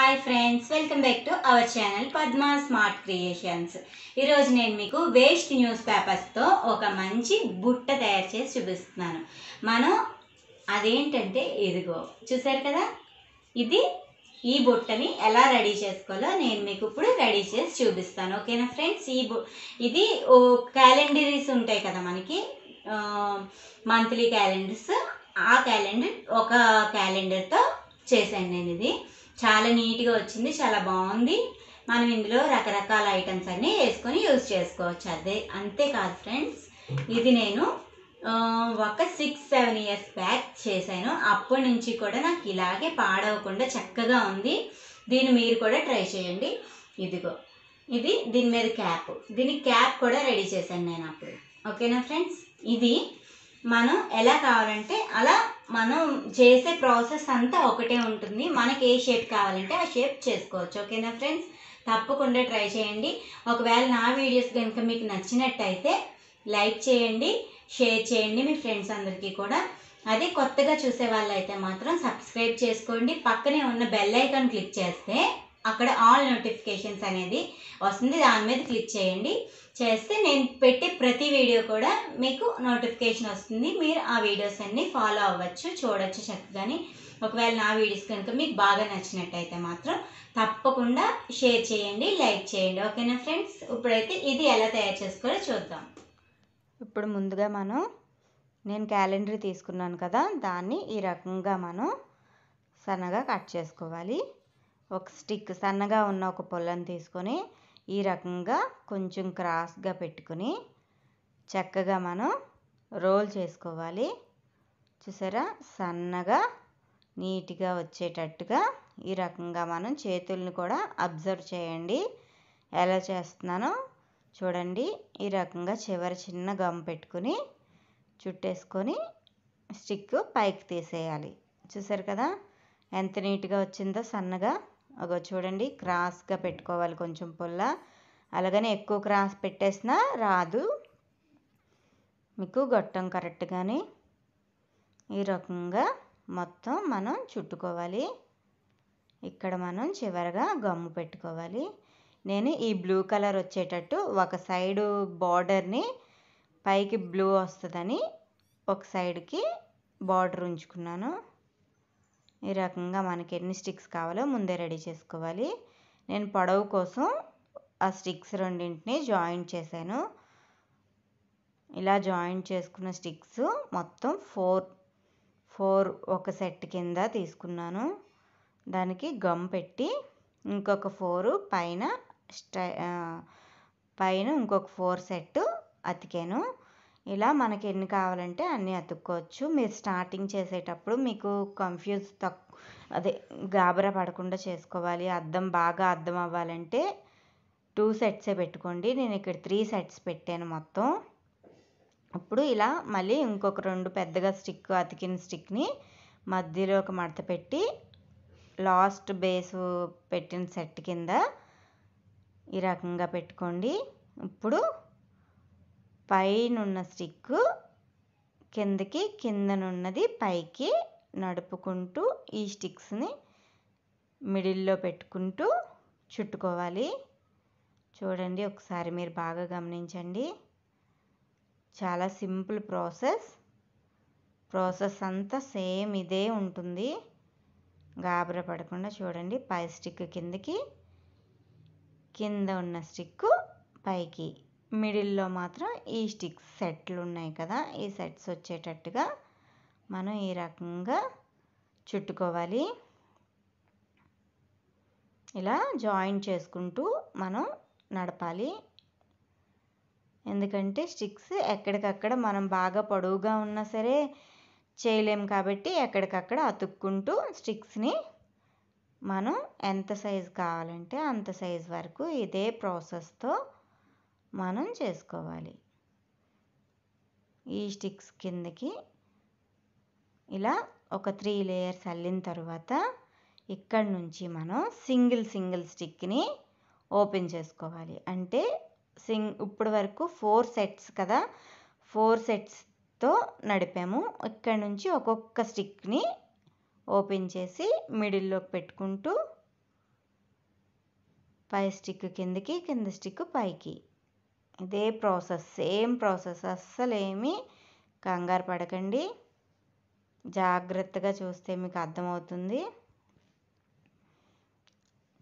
hi friends welcome back to our channel Padma smart creations ఈరోజు నేను మీకు వేస్ట్ న్యూస్ పేపర్స్తో ఒక మంచి బుట్ట తయారు చేసి చూపిస్తున్నాను మనం అదేంటంటే ఇదిగో చూసారు కదా ఇది ఈ బుట్టని ఎలా రెడీ చేసుకోవాలో నేను మీకు ఇప్పుడు రెడీ చేసి చూపిస్తాను ఓకేనా ఫ్రెండ్స్ ఈ బు ఇది ఓ క్యాలెండరీస్ ఉంటాయి కదా మనకి మంత్లీ క్యాలెండర్స్ ఆ క్యాలెండర్ ఒక క్యాలెండర్తో చేశాను నేను ఇది చాలా నీట్గా వచ్చింది చాలా బాగుంది మనం ఇందులో రకరకాల ఐటమ్స్ అన్నీ వేసుకొని యూజ్ చేసుకోవచ్చు అదే అంతేకాదు ఫ్రెండ్స్ ఇది నేను ఒక సిక్స్ సెవెన్ ఇయర్స్ బ్యాక్ చేశాను అప్పటి నుంచి కూడా నాకు ఇలాగే పాడవకుండా చక్కగా ఉంది దీన్ని మీరు కూడా ట్రై చేయండి ఇదిగో ఇది దీని మీద క్యాప్ దీని క్యాప్ కూడా రెడీ చేశాను నేను అప్పుడు ఓకేనా ఫ్రెండ్స్ ఇది మనం ఎలా కావాలంటే అలా మనం చేసే ప్రాసెస్ అంతా ఒకటే ఉంటుంది మనకి ఏ షేప్ కావాలంటే ఆ షేప్ చేసుకోవచ్చు ఓకేనా ఫ్రెండ్స్ తప్పకుండా ట్రై చేయండి ఒకవేళ నా వీడియోస్ కనుక మీకు నచ్చినట్టయితే లైక్ చేయండి షేర్ చేయండి మీ ఫ్రెండ్స్ అందరికీ కూడా అదే కొత్తగా చూసే వాళ్ళైతే మాత్రం సబ్స్క్రైబ్ చేసుకోండి పక్కనే ఉన్న బెల్ ఐకాన్ క్లిక్ చేస్తే అక్కడ ఆల్ నోటిఫికేషన్స్ అనేది వస్తుంది దాని మీద క్లిక్ చేయండి చేస్తే నేను పెట్టే ప్రతి వీడియో కూడా మీకు నోటిఫికేషన్ వస్తుంది మీరు ఆ వీడియోస్ అన్నీ ఫాలో అవ్వచ్చు చూడవచ్చు చక్కగాని ఒకవేళ నా వీడియోస్ కనుక మీకు బాగా నచ్చినట్టయితే మాత్రం తప్పకుండా షేర్ చేయండి లైక్ చేయండి ఓకేనా ఫ్రెండ్స్ ఇప్పుడైతే ఇది ఎలా తయారు చేసుకోవాలో చూద్దాం ఇప్పుడు ముందుగా మనం నేను క్యాలెండర్ తీసుకున్నాను కదా దాన్ని ఈ రకంగా మనం సన్నగా కట్ చేసుకోవాలి ఒక స్టిక్ సన్నగా ఉన్న ఒక పొల్లని తీసుకొని ఈ రకంగా కొంచెం క్రాస్గా పెట్టుకుని చక్కగా మనం రోల్ చేసుకోవాలి చూసారా సన్నగా నీట్గా వచ్చేటట్టుగా ఈ రకంగా మనం చేతుల్ని కూడా అబ్జర్వ్ చేయండి ఎలా చేస్తున్నానో చూడండి ఈ రకంగా చివరి చిన్న గమ్ పెట్టుకుని చుట్టేసుకొని స్టిక్ పైకి తీసేయాలి చూసారు కదా ఎంత నీట్గా వచ్చిందో సన్నగా అగో చూడండి క్రాస్గా పెట్టుకోవాలి కొంచెం పుల్ల అలాగనే ఎక్కువ క్రాస్ పెట్టేసినా రాదు మీకు గొట్టం కరెక్ట్గానే ఈ రకంగా మొత్తం మనం చుట్టుకోవాలి ఇక్కడ మనం చివరిగా గమ్ము పెట్టుకోవాలి నేను ఈ బ్లూ కలర్ వచ్చేటట్టు ఒక సైడు బార్డర్ని పైకి బ్లూ వస్తుందని ఒక సైడ్కి బార్డర్ ఉంచుకున్నాను ఈ రకంగా మనకి ఎన్ని స్టిక్స్ కావాలో ముందే రెడీ చేసుకోవాలి నేను పొడవు కోసం ఆ స్టిక్స్ రెండింటిని జాయింట్ చేశాను ఇలా జాయింట్ చేసుకున్న స్టిక్స్ మొత్తం ఫోర్ ఫోర్ ఒక సెట్ కింద తీసుకున్నాను దానికి గమ్ పెట్టి ఇంకొక ఫోర్ పైన స్టై పైన ఇంకొక ఫోర్ సెట్ అతికాను ఇలా మనకి ఎన్ని కావాలంటే అన్నీ అతుక్కోవచ్చు మీరు స్టార్టింగ్ చేసేటప్పుడు మీకు కన్ఫ్యూజ్ తక్కువ అదే గాబరా పడకుండా చేసుకోవాలి అద్దం బాగా అర్థం అవ్వాలంటే టూ సెట్సే పెట్టుకోండి నేను ఇక్కడ త్రీ సెట్స్ పెట్టాను మొత్తం అప్పుడు ఇలా మళ్ళీ ఇంకొక రెండు పెద్దగా స్టిక్ అతికిన స్టిక్ని మధ్యలో ఒక మడత పెట్టి లాస్ట్ బేస్ పెట్టిన సెట్ కింద ఈ రకంగా పెట్టుకోండి ఇప్పుడు పైనున్న స్టిక్కు కిందకి కిందనున్నది పైకి నడుపుకుంటూ ఈ స్టిక్స్ని మిడిల్లో పెట్టుకుంటూ చుట్టుకోవాలి చూడండి ఒకసారి మీరు బాగా గమనించండి చాలా సింపుల్ ప్రాసెస్ ప్రాసెస్ అంతా సేమ్ ఇదే ఉంటుంది గాబర పడకుండా చూడండి పై స్టిక్ కిందకి కింద ఉన్న స్టిక్ పైకి మిడిల్లో మాత్రం ఈ స్టిక్స్ సెట్లు ఉన్నాయి కదా ఈ సెట్స్ వచ్చేటట్టుగా మనం ఈ రకంగా చుట్టుకోవాలి ఇలా జాయిన్ చేసుకుంటూ మనం నడపాలి ఎందుకంటే స్టిక్స్ ఎక్కడికక్కడ మనం బాగా పొడవుగా ఉన్నా సరే చేయలేము కాబట్టి ఎక్కడికక్కడ అతుక్కుంటూ స్టిక్స్ని మనం ఎంత సైజు కావాలంటే అంత సైజు వరకు ఇదే ప్రాసెస్తో మనం చేసుకోవాలి ఈ స్టిక్స్ కిందకి ఇలా ఒక త్రీ లేయర్స్ అల్లిన తర్వాత ఇక్కడ నుంచి మనం సింగిల్ సింగిల్ స్టిక్ని ఓపెన్ చేసుకోవాలి అంటే సింగ్ ఇప్పటి వరకు ఫోర్ సెట్స్ కదా ఫోర్ సెట్స్తో నడిపాము ఇక్కడ నుంచి ఒక్కొక్క స్టిక్ని ఓపెన్ చేసి మిడిల్లోకి పెట్టుకుంటూ పై స్టిక్ కిందకి కింద స్టిక్ పైకి ఇదే ప్రాసెస్ సేమ్ ప్రాసెస్ అస్సలు ఏమీ కంగారు పడకండి జాగ్రత్తగా చూస్తే మీకు అర్థమవుతుంది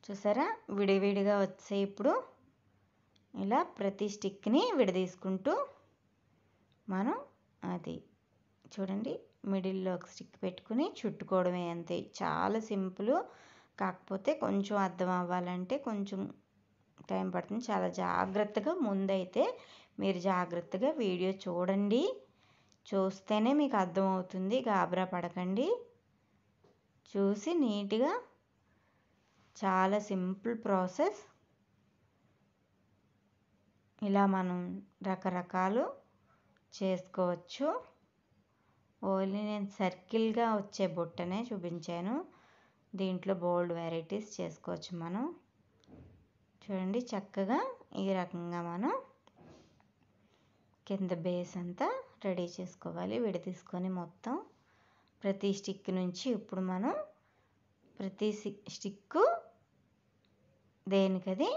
చూసారా విడివిడిగా వచ్చే ఇప్పుడు ఇలా ప్రతి స్టిక్ని విడదీసుకుంటూ మనం అది చూడండి మిడిల్లో ఒక స్టిక్ పెట్టుకుని చుట్టుకోవడమే అంతే చాలా సింపుల్ కాకపోతే కొంచెం అర్థం అవ్వాలంటే కొంచెం టైం పడుతుంది చాలా జాగ్రత్తగా ముందైతే మీరు జాగ్రత్తగా వీడియో చూడండి చూస్తేనే మీకు అర్థమవుతుంది గాబరా పడకండి చూసి నీట్గా చాలా సింపుల్ ప్రాసెస్ ఇలా మనం రకరకాలు చేసుకోవచ్చు ఓన్లీ నేను సర్కిల్గా వచ్చే బుట్టనే చూపించాను దీంట్లో బోల్డ్ వెరైటీస్ చేసుకోవచ్చు మనం చూడండి చక్కగా ఈ రకంగా మనం కింద బేస్ అంతా రెడీ చేసుకోవాలి విడదీసుకొని మొత్తం ప్రతి స్టిక్ నుంచి ఇప్పుడు మనం ప్రతి స్టిక్ దేనికది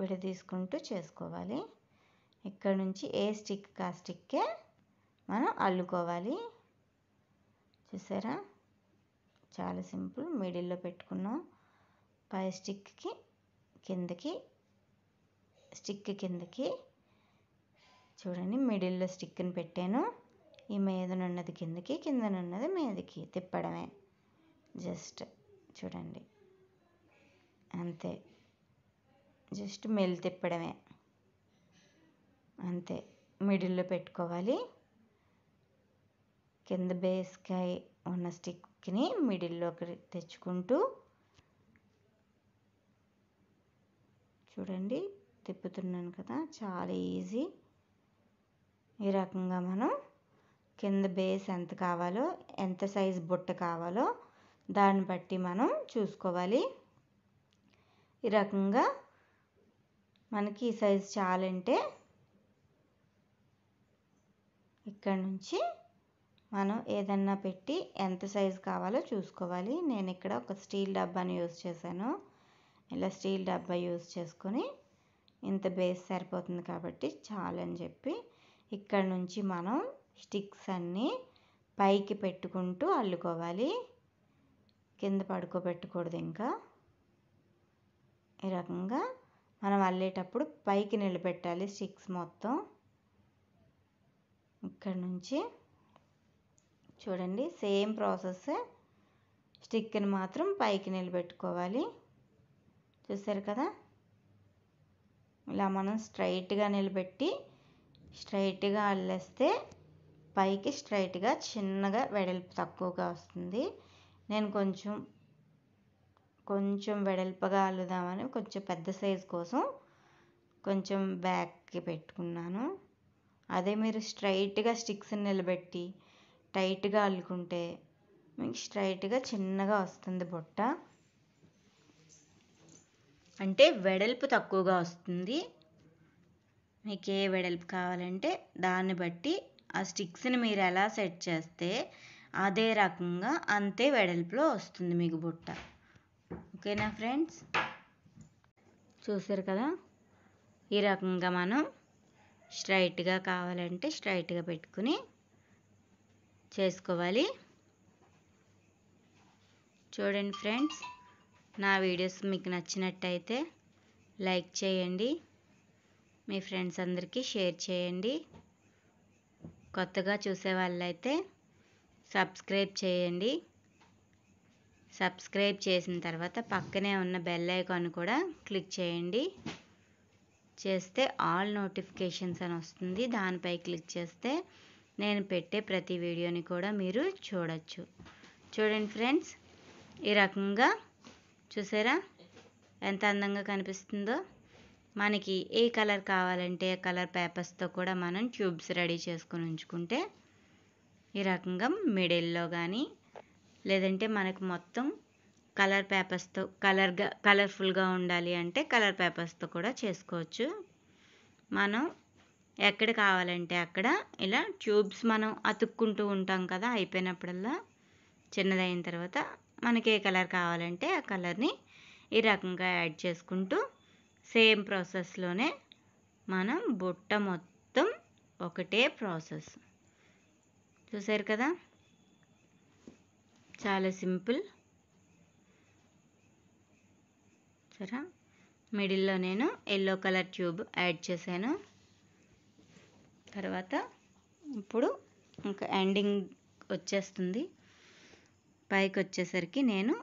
విడదీసుకుంటూ చేసుకోవాలి ఇక్కడ నుంచి ఏ స్టిక్ ఆ స్టిక్కే మనం అల్లుకోవాలి చూసారా చాలా సింపుల్ మిడిల్లో పెట్టుకున్నాం పై స్టిక్కి కిందకి స్టిక్ కిందకి చూడండి మిడిల్లో స్టిక్ని పెట్టాను ఈ మీదనున్నది కిందకి కిందనున్నది మీదకి తిప్పడమే జస్ట్ చూడండి అంతే జస్ట్ మెల్లి తిప్పడమే అంతే మిడిల్లో పెట్టుకోవాలి కింద బేస్కాయ ఉన్న స్టిక్ని మిడిల్లోకి తెచ్చుకుంటూ చూడండి తిప్పుతున్నాను కదా చాలా ఈజీ ఈ రకంగా మనం కింద బేస్ ఎంత కావాలో ఎంత సైజ్ బుట్ట కావాలో దాన్ని బట్టి మనం చూసుకోవాలి ఈ రకంగా మనకి ఈ సైజ్ చాలంటే ఇక్కడ నుంచి మనం ఏదన్నా పెట్టి ఎంత సైజు కావాలో చూసుకోవాలి నేను ఇక్కడ ఒక స్టీల్ డబ్బాని యూజ్ చేశాను ఇలా స్టీల్ డబ్బా యూజ్ చేసుకొని ఇంత బేస్ సరిపోతుంది కాబట్టి చాలని చెప్పి ఇక్కడ నుంచి మనం స్టిక్స్ అన్నీ పైకి పెట్టుకుంటూ అల్లుకోవాలి కింద పడుకోబెట్టకూడదు ఇంకా ఈ రకంగా మనం అల్లేటప్పుడు పైకి నిలబెట్టాలి స్టిక్స్ మొత్తం ఇక్కడ నుంచి చూడండి సేమ్ ప్రాసెస్ స్టిక్ని మాత్రం పైకి నిలబెట్టుకోవాలి చూసారు కదా ఇలా మనం స్ట్రైట్గా నిలబెట్టి స్ట్రైట్గా అల్లేస్తే పైకి స్ట్రైట్గా చిన్నగా వెడల్పు తక్కువగా వస్తుంది నేను కొంచెం కొంచెం వెడల్పగా అల్లుదామని కొంచెం పెద్ద సైజు కోసం కొంచెం బ్యాక్కి పెట్టుకున్నాను అదే మీరు స్ట్రైట్గా స్టిక్స్ని నిలబెట్టి టైట్గా అల్లుకుంటే మీకు స్ట్రైట్గా చిన్నగా వస్తుంది బుట్ట అంటే వెడల్పు తక్కువగా వస్తుంది మీకు ఏ వెడల్పు కావాలంటే దాన్ని బట్టి ఆ స్టిక్స్ని మీరు ఎలా సెట్ చేస్తే అదే రకంగా అంతే వెడల్పులో వస్తుంది మీకు బుట్ట ఓకేనా ఫ్రెండ్స్ చూసారు కదా ఈ రకంగా మనం స్ట్రైట్గా కావాలంటే స్ట్రైట్గా పెట్టుకుని చేసుకోవాలి చూడండి ఫ్రెండ్స్ నా వీడియోస్ మీకు నచ్చినట్టయితే లైక్ చేయండి మీ ఫ్రెండ్స్ అందరికీ షేర్ చేయండి కొత్తగా చూసే వాళ్ళైతే సబ్స్క్రైబ్ చేయండి సబ్స్క్రైబ్ చేసిన తర్వాత పక్కనే ఉన్న బెల్ ఐకాన్ కూడా క్లిక్ చేయండి చేస్తే ఆల్ నోటిఫికేషన్స్ అని వస్తుంది దానిపై క్లిక్ చేస్తే నేను పెట్టే ప్రతి వీడియోని కూడా మీరు చూడొచ్చు చూడండి ఫ్రెండ్స్ ఈ రకంగా చూసారా ఎంత అందంగా కనిపిస్తుందో మనకి ఏ కలర్ కావాలంటే కలర్ పేపర్స్తో కూడా మనం ట్యూబ్స్ రెడీ చేసుకొని ఉంచుకుంటే ఈ రకంగా మిడిల్లో కానీ లేదంటే మనకు మొత్తం కలర్ పేపర్స్తో కలర్గా కలర్ఫుల్గా ఉండాలి అంటే కలర్ పేపర్స్తో కూడా చేసుకోవచ్చు మనం ఎక్కడ కావాలంటే అక్కడ ఇలా ట్యూబ్స్ మనం అతుక్కుంటూ ఉంటాం కదా అయిపోయినప్పుడల్లా చిన్నదైన తర్వాత మనకి ఏ కలర్ కావాలంటే ఆ కలర్ని ఈ రకంగా యాడ్ చేసుకుంటూ సేమ్ ప్రాసెస్లోనే మనం బుట్ట మొత్తం ఒకటే ప్రాసెస్ చూసారు కదా చాలా సింపుల్ సరే మిడిల్లో నేను ఎల్లో కలర్ ట్యూబ్ యాడ్ చేశాను తర్వాత ఇప్పుడు ఇంకా ఎండింగ్ వచ్చేస్తుంది పైకి వచ్చేసరికి నేను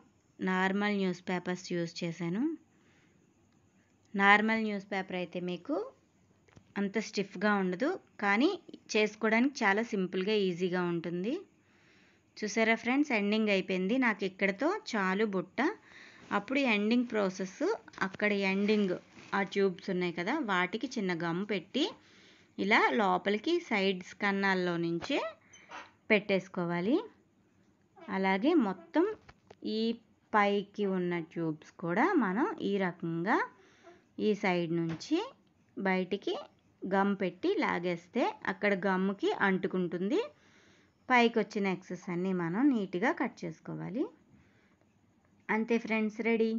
నార్మల్ న్యూస్ పేపర్స్ యూజ్ చేశాను నార్మల్ న్యూస్ పేపర్ అయితే మీకు అంత స్టిఫ్గా ఉండదు కానీ చేసుకోవడానికి చాలా సింపుల్గా ఈజీగా ఉంటుంది చూసారా ఫ్రెండ్స్ ఎండింగ్ అయిపోయింది నాకు ఇక్కడతో చాలు బుట్ట అప్పుడు ఎండింగ్ ప్రాసెస్ అక్కడ ఎండింగ్ ఆ ట్యూబ్స్ ఉన్నాయి కదా వాటికి చిన్న గమ్ పెట్టి ఇలా లోపలికి సైడ్స్ కన్నాల్లో నుంచి పెట్టేసుకోవాలి అలాగే మొత్తం ఈ పైకి ఉన్న ట్యూబ్స్ కూడా మనం ఈ రకంగా ఈ సైడ్ నుంచి బయటికి గమ్ పెట్టి లాగేస్తే అక్కడ గమ్ముకి అంటుకుంటుంది పైకి వచ్చిన ఎక్సెస్ అన్నీ మనం నీట్గా కట్ చేసుకోవాలి అంతే ఫ్రెండ్స్ రెడీ